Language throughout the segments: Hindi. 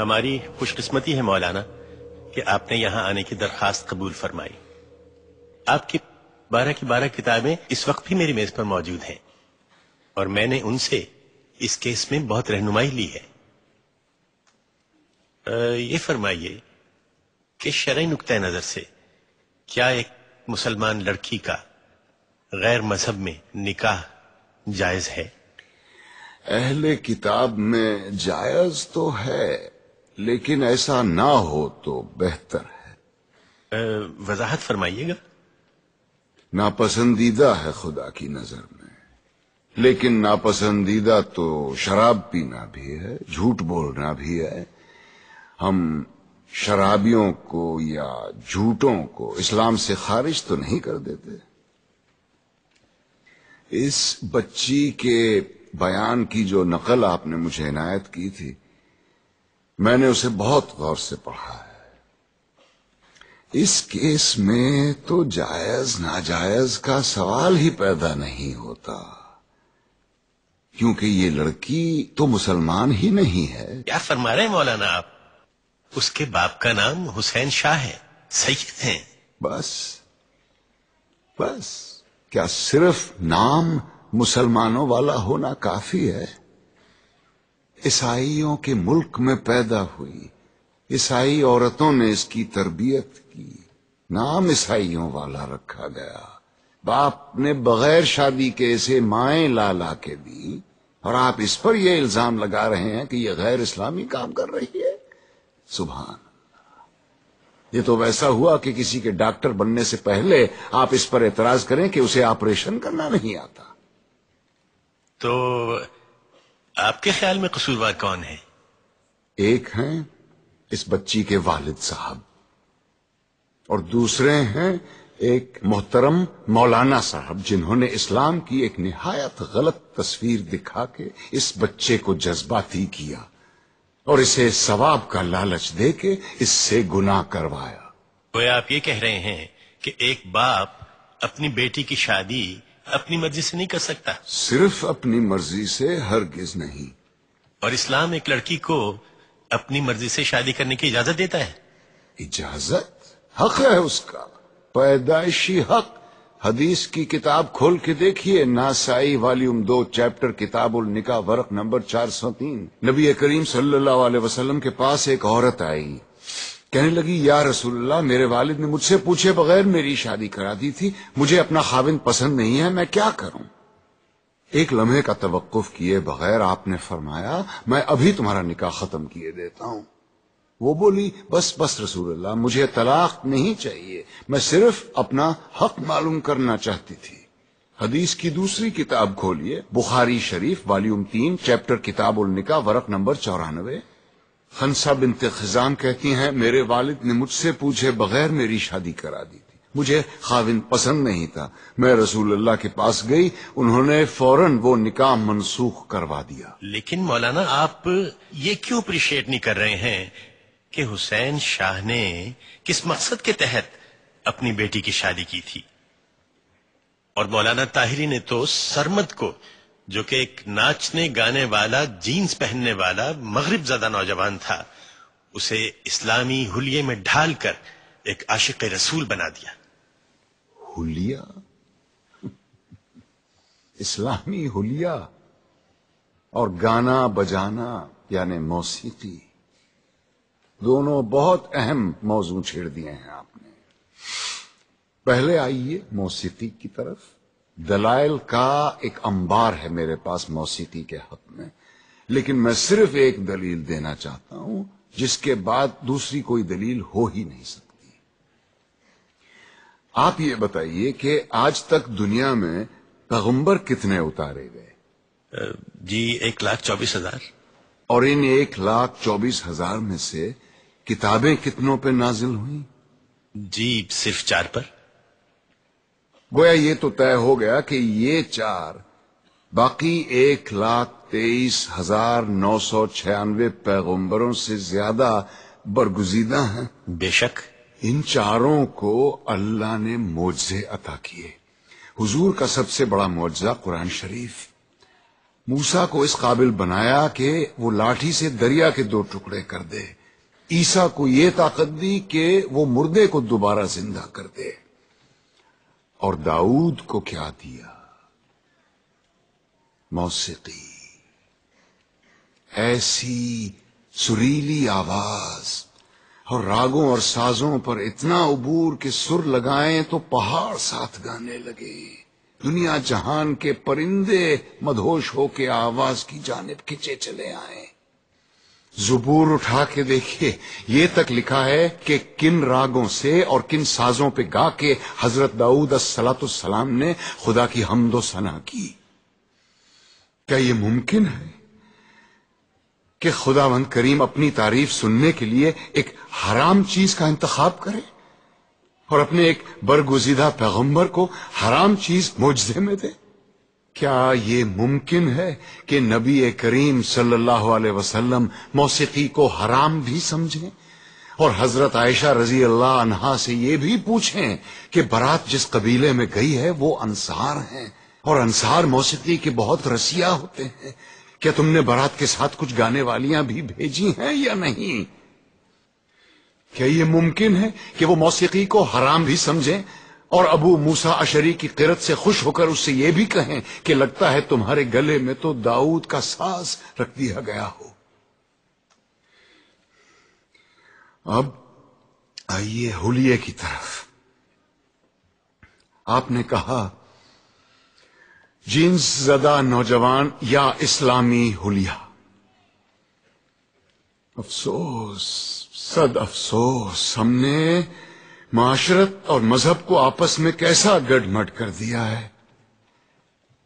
हमारी खुशकिस्मती है मौलाना कि आपने यहां आने की दरखास्त कबूल फरमाई आपकी बारह की बारह किताबें इस वक्त भी मेरी मेज पर मौजूद हैं और मैंने उनसे इस केस में बहुत रहनुमाई ली है आ, ये फरमाइए कि शरा नुक़ नज़र से क्या एक मुसलमान लड़की का गैर मजहब में निकाह जायज है अहले किताब में जायज तो है लेकिन ऐसा ना हो तो बेहतर है वजाहत फरमाइएगा नापसंदीदा है खुदा की नजर में लेकिन नापसंदीदा तो शराब पीना भी है झूठ बोलना भी है हम शराबियों को या झूठों को इस्लाम से खारिज तो नहीं कर देते इस बच्ची के बयान की जो नकल आपने मुझे इनायत की थी मैंने उसे बहुत गौर से पढ़ा है इस केस में तो जायज नाजायज का सवाल ही पैदा नहीं होता क्योंकि ये लड़की तो मुसलमान ही नहीं है क्या फरमा रहे मौलाना आप उसके बाप का नाम हुसैन शाह है सही थे बस बस क्या सिर्फ नाम मुसलमानों वाला होना काफी है ईसाइयों के मुल्क में पैदा हुई ईसाई औरतों ने इसकी तरबियत की नाम ईसाइयों वाला रखा गया बाप ने बगैर शादी के इसे माए ला ला के दी और आप इस पर यह इल्जाम लगा रहे हैं कि यह गैर इस्लामी काम कर रही है सुबह ये तो वैसा हुआ कि किसी के डॉक्टर बनने से पहले आप इस पर एतराज करें कि उसे ऑपरेशन करना नहीं आता तो आपके ख्याल में कसूरवार कौन है एक हैं इस बच्ची के वालिद साहब और दूसरे हैं एक मोहतरम मौलाना साहब जिन्होंने इस्लाम की एक निहायत गलत तस्वीर दिखा के इस बच्चे को जज्बाती किया और इसे सवाब का लालच दे के इससे गुनाह करवाया तो आप ये कह रहे हैं कि एक बाप अपनी बेटी की शादी अपनी मर्जी से नहीं कर सकता सिर्फ अपनी मर्जी से गिज नहीं और इस्लाम एक लड़की को अपनी मर्जी से शादी करने की इजाजत देता है इजाजत हक है उसका पैदाइशी हक हदीस की किताब खोल के देखिए नासाई वॉल्यूम दो चैप्टर उल निका वर्क नंबर 403 नबी करीम सल्लल्लाहु अलैहि वसल्लम के पास एक औरत आई कहने लगी या रसूल्ला मेरे वालिद ने मुझसे पूछे बगैर मेरी शादी करा दी थी मुझे अपना खाविन पसंद नहीं है मैं क्या करूं एक लम्हे का तवक्फ किए बगैर आपने फरमाया मैं अभी तुम्हारा निकाह खत्म किए देता हूं वो बोली बस बस रसूल्ला मुझे तलाक नहीं चाहिए मैं सिर्फ अपना हक मालूम करना चाहती थी हदीस की दूसरी किताब खोलिए बुखारी शरीफ वॉल्यूम तीन चैप्टर उल निका वर्क नंबर चौरानवे हंसा बिनते खजान कहती हैं मेरे वालिद ने मुझसे पूछे बगैर मेरी शादी करा दी थी मुझे खाविन पसंद नहीं था मैं रसूल अल्लाह के पास गई उन्होंने फौरन वो निकाह मनसूख करवा दिया लेकिन मौलाना आप ये क्यों अप्रिशिएट नहीं कर रहे हैं कि हुसैन शाह ने किस मकसद के तहत अपनी बेटी की शादी की थी और मौलाना ताहिरी ने तो सरमद को जो कि एक नाचने गाने वाला जीन्स पहनने वाला मगरब ज्यादा नौजवान था उसे इस्लामी हुलिये में ढालकर एक आशिक रसूल बना दिया हुलिया इस्लामी हुलिया और गाना बजाना यानी मौसीकी दोनों बहुत अहम मौजू छेड़ दिए हैं आपने पहले आइए मौसीकी की तरफ दलाइल का एक अंबार है मेरे पास मौसीकी के हक में लेकिन मैं सिर्फ एक दलील देना चाहता हूं जिसके बाद दूसरी कोई दलील हो ही नहीं सकती आप ये बताइए कि आज तक दुनिया में पैगंबर कितने उतारे गए जी एक लाख चौबीस हजार और इन एक लाख चौबीस हजार में से किताबें कितनों पर नाजिल हुई जी सिर्फ चार पर गोया ये तो तय हो गया कि ये चार बाकी एक लाख तेईस हजार नौ सौ छियानवे पैगम्बरों से ज्यादा बरगुजीदा हैं बेशक इन चारों को अल्लाह ने मोजे अता किए हुजूर का सबसे बड़ा मुआवजा कुरान शरीफ मूसा को इस काबिल बनाया कि वो लाठी से दरिया के दो टुकड़े कर दे ईसा को ये ताकत दी कि वो मुर्दे को दोबारा जिंदा कर दे और दाऊद को क्या दिया मौसीकी ऐसी सुरीली आवाज और रागों और साजों पर इतना उबूर के सुर लगाएं तो पहाड़ साथ गाने लगे दुनिया जहान के परिंदे मधोश होके आवाज की जानब खिंचे चले आए जुबूर उठा के देखिए ये तक लिखा है कि किन रागों से और किन साजों पे गा के हजरत दाऊद सलाम ने खुदा की हमदो सना की क्या ये मुमकिन है कि खुदावंद करीम अपनी तारीफ सुनने के लिए एक हराम चीज का इंतखाब करे और अपने एक बरगुजीदा पैगंबर को हराम चीज मुजे में दे क्या ये मुमकिन है कि नबी करीम सल्लल्लाहु अलैहि वसल्लम मौसीकी को हराम भी समझें और हजरत आयशा रजी अल्लाह अनहा से ये भी पूछें कि बारात जिस कबीले में गई है वो अंसार हैं और अंसार मौसीकी के बहुत रसिया होते हैं क्या तुमने बारात के साथ कुछ गाने वालियां भी भेजी हैं या नहीं क्या ये मुमकिन है कि वो मौसीकी को हराम भी समझें और अबू मूसा अशरी की किरत से खुश होकर उससे यह भी कहें कि लगता है तुम्हारे गले में तो दाऊद का सास रख दिया गया हो अब आइए होलिये की तरफ आपने कहा जींस जदा नौजवान या इस्लामी हुलिया अफसोस सद अफसोस हमने माशरत और मजहब को आपस में कैसा गढ़मट कर दिया है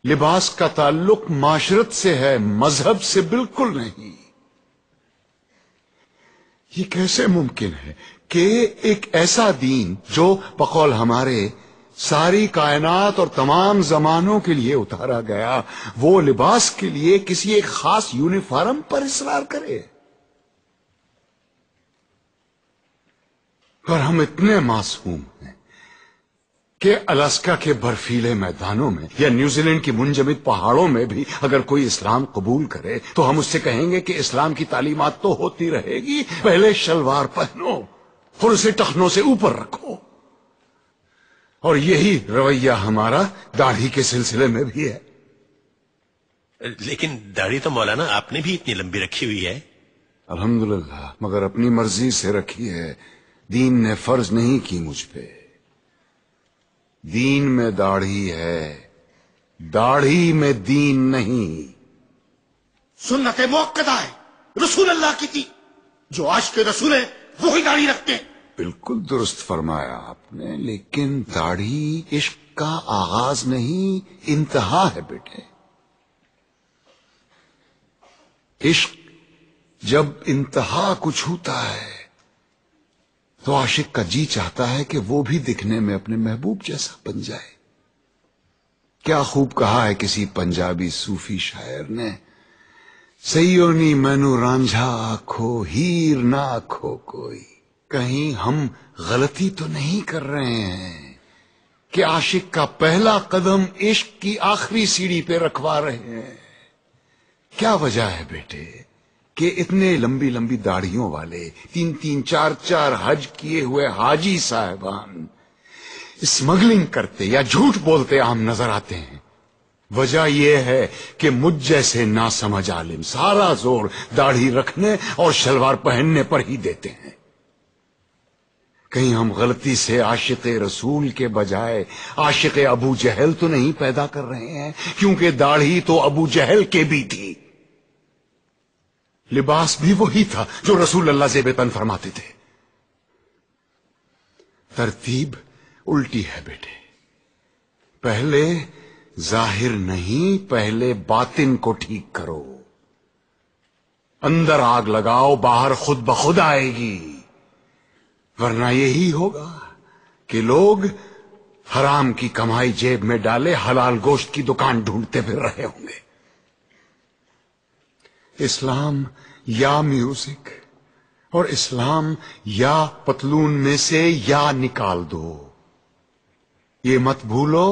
लिबास का ताल्लुक माशरत से है मजहब से बिल्कुल नहीं ये कैसे मुमकिन है कि एक ऐसा दीन जो बकौल हमारे सारी कायनात और तमाम जमानों के लिए उतारा गया वो लिबास के लिए किसी एक खास यूनिफॉर्म पर इसरार करे पर हम इतने मासूम हैं कि अलास्का के बर्फीले मैदानों में या न्यूजीलैंड की मुंजमित पहाड़ों में भी अगर कोई इस्लाम कबूल करे तो हम उससे कहेंगे कि इस्लाम की तालीमत तो होती रहेगी पहले शलवार पहनो और उसे टखनों से ऊपर रखो और यही रवैया हमारा दाढ़ी के सिलसिले में भी है लेकिन दाढ़ी तो मौलाना आपने भी इतनी लंबी रखी हुई है अल्हम्दुलिल्लाह मगर अपनी मर्जी से रखी है दीन ने फर्ज नहीं की मुझ पे दीन में दाढ़ी है दाढ़ी में दीन नहीं सुन्नत मोकदा है रसूल अल्लाह की थी जो आज के रसूल है वो ही दाढ़ी रखते बिल्कुल दुरुस्त फरमाया आपने लेकिन दाढ़ी इश्क का आगाज नहीं इंतहा है बेटे इश्क जब इंतहा कुछ होता है तो आशिक का जी चाहता है कि वो भी दिखने में अपने महबूब जैसा बन जाए क्या खूब कहा है किसी पंजाबी सूफी शायर ने सयोनी मैनू रांझा आखो हीर ना आखो कोई कहीं हम गलती तो नहीं कर रहे हैं कि आशिक का पहला कदम इश्क की आखिरी सीढ़ी पे रखवा रहे हैं क्या वजह है बेटे कि इतने लंबी लंबी दाढ़ियों वाले तीन तीन चार चार हज किए हुए हाजी साहबान स्मगलिंग करते या झूठ बोलते आम नजर आते हैं वजह यह है कि मुझ जैसे ना समझ आलिम सारा जोर दाढ़ी रखने और शलवार पहनने पर ही देते हैं कहीं हम गलती से आशिक रसूल के बजाय आशिक अबू जहल तो नहीं पैदा कर रहे हैं क्योंकि दाढ़ी तो अबू जहल के भी थी लिबास भी वही था जो रसूल अल्लाह से बेतन फरमाते थे तरतीब उल्टी है बेटे पहले जाहिर नहीं पहले बातिन को ठीक करो अंदर आग लगाओ बाहर खुद ब खुद आएगी वरना यही होगा कि लोग हराम की कमाई जेब में डाले हलाल गोश्त की दुकान ढूंढते फिर रहे होंगे इस्लाम या म्यूजिक और इस्लाम या पतलून में से या निकाल दो ये मत भूलो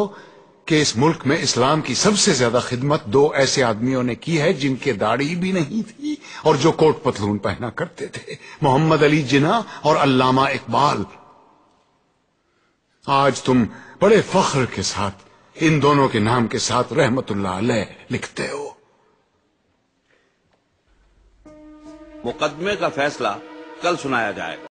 कि इस मुल्क में इस्लाम की सबसे ज्यादा खिदमत दो ऐसे आदमियों ने की है जिनके दाढ़ी भी नहीं थी और जो कोट पतलून पहना करते थे मोहम्मद अली जिना और अल्लामा इकबाल आज तुम बड़े फख्र के साथ इन दोनों के नाम के साथ रहमतुल्ला लिखते हो मुकदमे का फैसला कल सुनाया जाएगा